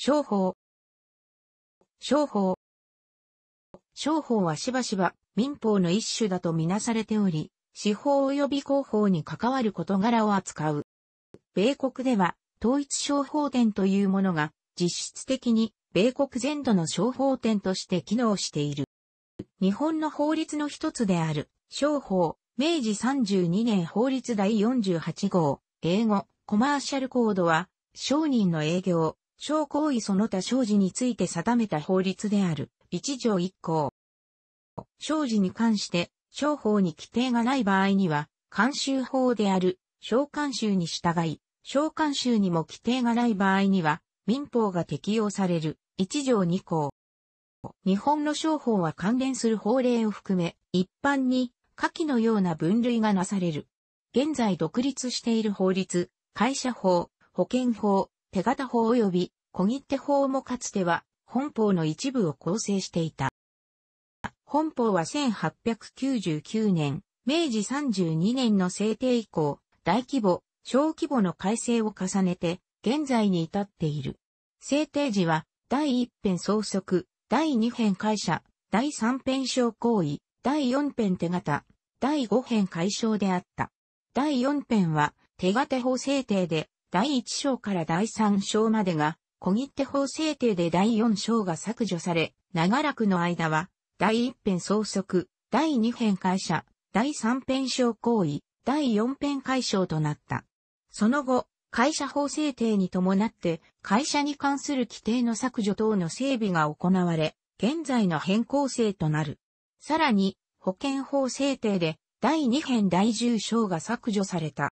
商法。商法。商法はしばしば民法の一種だとみなされており、司法及び広報に関わる事柄を扱う。米国では、統一商法典というものが、実質的に、米国全土の商法典として機能している。日本の法律の一つである、商法、明治32年法律第48号、英語、コマーシャルコードは、商人の営業、商行為その他商事について定めた法律である、一条一項。商事に関して、商法に規定がない場合には、監修法である、商監修に従い、商監修にも規定がない場合には、民法が適用される、一条二項。日本の商法は関連する法令を含め、一般に、下記のような分類がなされる。現在独立している法律、会社法、保険法、手形法及び小切手法もかつては本法の一部を構成していた。本法は1899年、明治32年の制定以降、大規模、小規模の改正を重ねて、現在に至っている。制定時は、第1編創則、第2編会社、第3編小行為、第4編手形、第5編解消であった。第4編は、手形法制定で、第1章から第3章までが、小切手法制定で第4章が削除され、長らくの間は、第1編総則、第2編会社、第3編章行為、第4編解消となった。その後、会社法制定に伴って、会社に関する規定の削除等の整備が行われ、現在の変更制となる。さらに、保険法制定で、第2編第10章が削除された。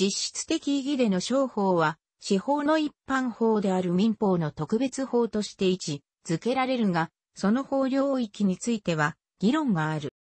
実質的意義での商法は、司法の一般法である民法の特別法として位置づけられるが、その法領域については議論がある。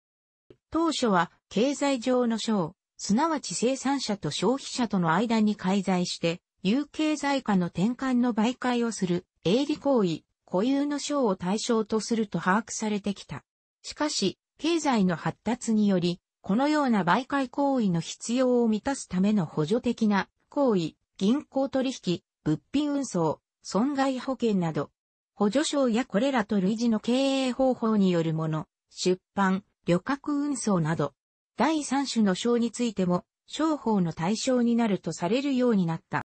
当初は経済上の商、すなわち生産者と消費者との間に介在して、有形財貨の転換の媒介をする営利行為、固有の商を対象とすると把握されてきた。しかし、経済の発達により、このような媒介行為の必要を満たすための補助的な行為、銀行取引、物品運送、損害保険など、補助賞やこれらと類似の経営方法によるもの、出版、旅客運送など、第3種の賞についても、商法の対象になるとされるようになった。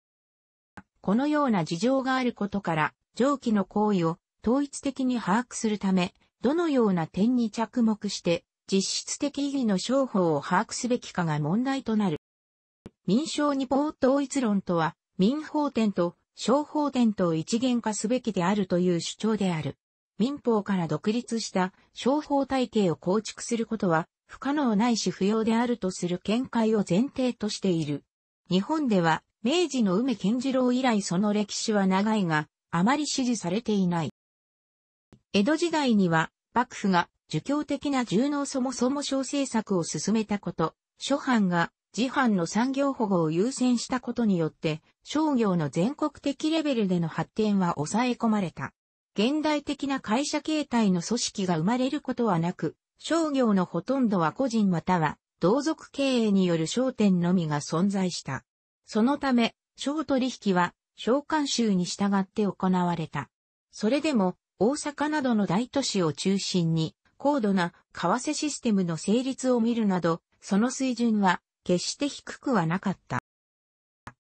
このような事情があることから、上記の行為を統一的に把握するため、どのような点に着目して実質的意義の商法を把握すべきかが問題となる。民商二法統一論とは、民法典と商法典とを一元化すべきであるという主張である。民法から独立した商法体系を構築することは不可能ないし不要であるとする見解を前提としている。日本では明治の梅健次郎以来その歴史は長いが、あまり支持されていない。江戸時代には幕府が儒教的な重能そもそも小政策を進めたこと、諸藩が自藩の産業保護を優先したことによって、商業の全国的レベルでの発展は抑え込まれた。現代的な会社形態の組織が生まれることはなく、商業のほとんどは個人または同族経営による商店のみが存在した。そのため、商取引は、商慣習に従って行われた。それでも、大阪などの大都市を中心に、高度な為替システムの成立を見るなど、その水準は決して低くはなかった。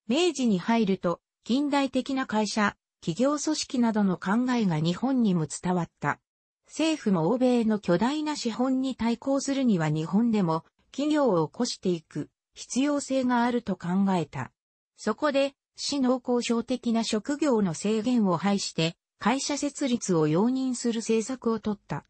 明治に入ると、近代的な会社、企業組織などの考えが日本にも伝わった。政府も欧米の巨大な資本に対抗するには日本でも企業を起こしていく必要性があると考えた。そこで、市農交渉的な職業の制限を排して、会社設立を容認する政策を取った。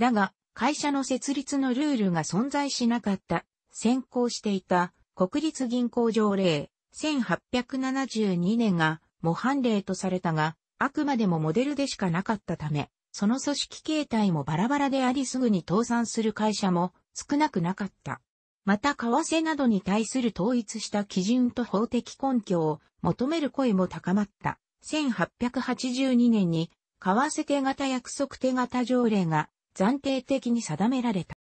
だが、会社の設立のルールが存在しなかった、先行していた国立銀行条例1872年が模範例とされたが、あくまでもモデルでしかなかったため、その組織形態もバラバラでありすぐに倒産する会社も少なくなかった。また為替などに対する統一した基準と法的根拠を求める声も高まった。1882年に為替手形約束手形条例が暫定的に定められた。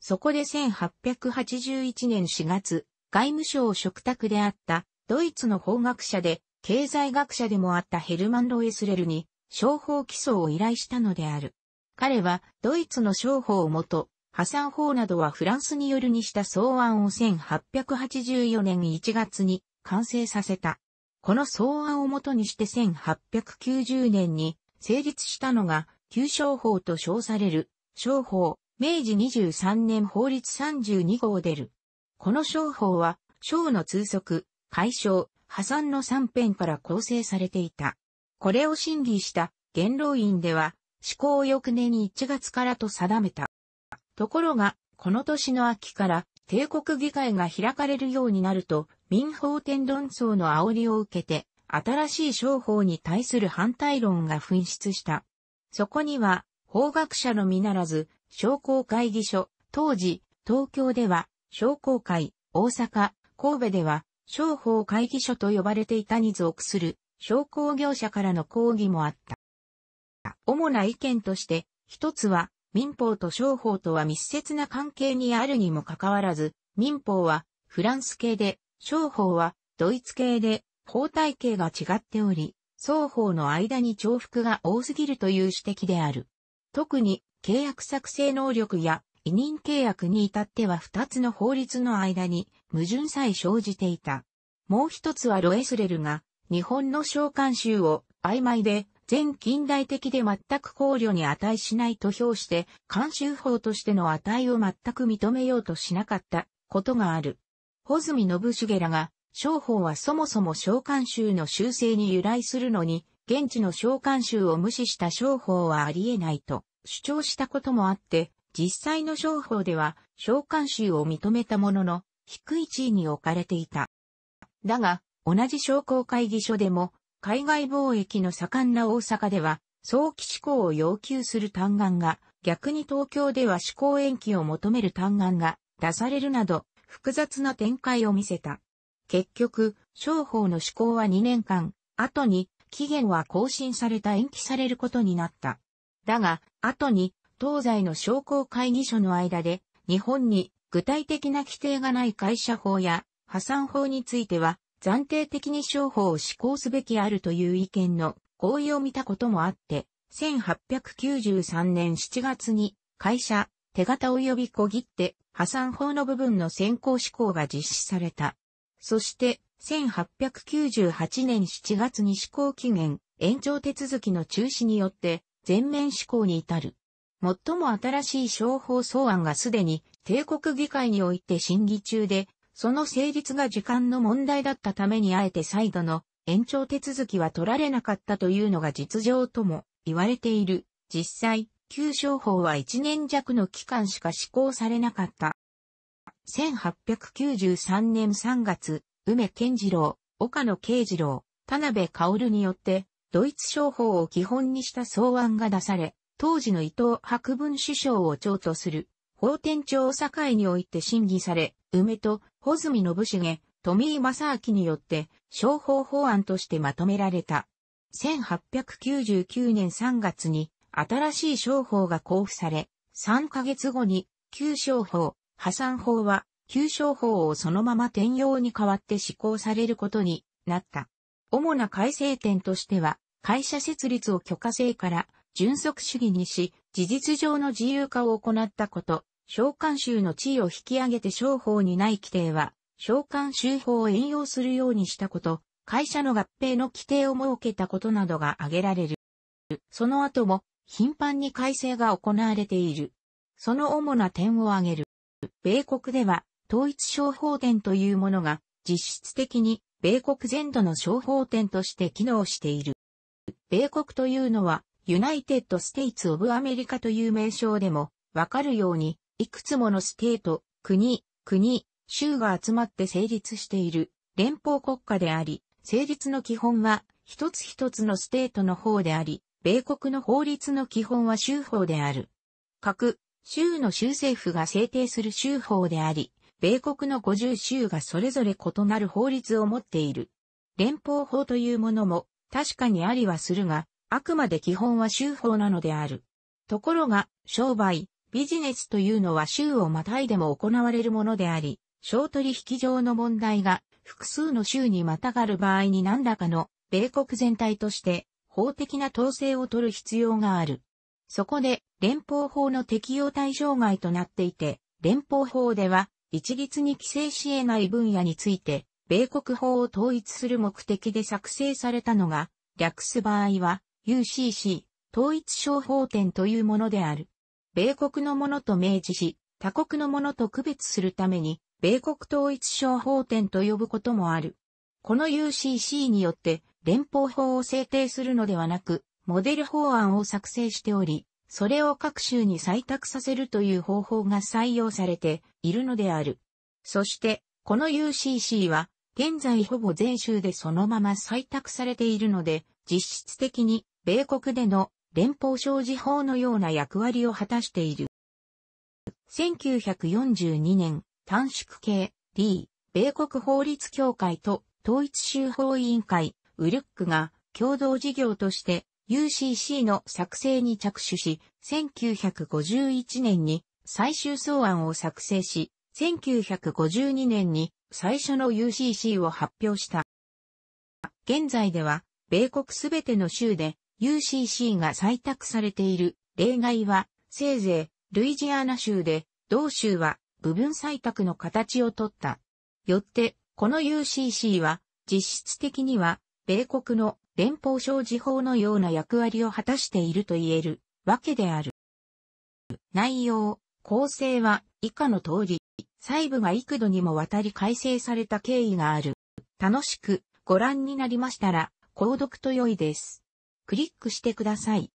そこで1881年4月、外務省嘱託であったドイツの法学者で経済学者でもあったヘルマン・ロエスレルに商法起訴を依頼したのである。彼はドイツの商法をもと、破産法などはフランスによるにした草案を1884年1月に完成させた。この草案をもとにして1890年に成立したのが旧商法と称される、商法、明治23年法律32号出る。この商法は、商の通則、解消、破産の3編から構成されていた。これを審議した元老院では、施行翌年に1月からと定めた。ところが、この年の秋から帝国議会が開かれるようになると、民法天論争の煽りを受けて、新しい商法に対する反対論が噴出した。そこには、法学者のみならず、商工会議所、当時、東京では、商工会、大阪、神戸では、商法会議所と呼ばれていたに属する、商工業者からの抗議もあった。主な意見として、一つは、民法と商法とは密接な関係にあるにもかかわらず、民法はフランス系で、商法はドイツ系で、法体系が違っており、双方の間に重複が多すぎるという指摘である。特に契約作成能力や委任契約に至っては二つの法律の間に矛盾さえ生じていた。もう一つはロエスレルが日本の召喚集を曖昧で全近代的で全く考慮に値しないと評して、監修法としての値を全く認めようとしなかったことがある。穂積信重らが商法はそもそも召喚衆の修正に由来するのに、現地の召喚衆を無視した商法はあり得ないと主張したこともあって、実際の商法では召喚衆を認めたものの、低い地位に置かれていた。だが、同じ商工会議所でも、海外貿易の盛んな大阪では、早期施行を要求する嘆願が、逆に東京では施行延期を求める嘆願が出されるなど、複雑な展開を見せた。結局、商法の施行は2年間、後に期限は更新された延期されることになった。だが、後に東西の商工会議所の間で、日本に具体的な規定がない会社法や破産法については、暫定的に商法を施行すべきあるという意見の合意を見たこともあって、1893年7月に会社、手形及び小切手、破産法の部分の先行施行が実施された。そして、1898年7月に施行期限、延長手続きの中止によって、全面施行に至る。最も新しい商法草案がすでに帝国議会において審議中で、その成立が時間の問題だったためにあえて再度の延長手続きは取られなかったというのが実情とも言われている。実際、旧商法は1年弱の期間しか施行されなかった。1893年3月、梅健次郎、岡野慶次郎、田辺薫によって、ドイツ商法を基本にした草案が出され、当時の伊藤博文首相を長とする、法典庁境において審議され、梅と穂積信重、富井正明によって、商法法案としてまとめられた。1899年3月に、新しい商法が交付され、3ヶ月後に、旧商法、破産法は旧商法をそのまま転用に代わって施行されることになった。主な改正点としては、会社設立を許可制から純則主義にし、事実上の自由化を行ったこと、召喚集の地位を引き上げて商法にない規定は、召喚集法を援用するようにしたこと、会社の合併の規定を設けたことなどが挙げられる。その後も頻繁に改正が行われている。その主な点を挙げる。米国では統一商法店というものが実質的に米国全土の商法店として機能している。米国というのは、ユナイテッド・ステイツ・オブ・アメリカという名称でもわかるように、いくつものステート、国、国、州が集まって成立している連邦国家であり、成立の基本は一つ一つのステートの方であり、米国の法律の基本は州法である。各州の州政府が制定する州法であり、米国の50州がそれぞれ異なる法律を持っている。連邦法というものも確かにありはするが、あくまで基本は州法なのである。ところが、商売、ビジネスというのは州をまたいでも行われるものであり、商取引上の問題が複数の州にまたがる場合に何らかの米国全体として法的な統制を取る必要がある。そこで連邦法の適用対象外となっていて、連邦法では一律に規制し得ない分野について、米国法を統一する目的で作成されたのが、略す場合は UCC、統一商法典というものである。米国のものと明示し、他国のものと区別するために、米国統一商法典と呼ぶこともある。この UCC によって、連邦法を制定するのではなく、モデル法案を作成しており、それを各州に採択させるという方法が採用されているのである。そして、この UCC は、現在ほぼ全州でそのまま採択されているので、実質的に、米国での連邦商事法のような役割を果たしている。1942年、短縮系 D、米国法律協会と統一州法委員会、ウルックが共同事業として UCC の作成に着手し、1951年に最終草案を作成し、1952年に最初の UCC を発表した。現在では、米国すべての州で UCC が採択されている。例外は、せいぜい、ルイジアナ州で、同州は部分採択の形をとった。よって、この UCC は、実質的には、米国の連邦商事法のような役割を果たしていると言えるわけである。内容、構成は以下の通り、細部が幾度にもわたり改正された経緯がある。楽しくご覧になりましたら、購読と良いです。クリックしてください。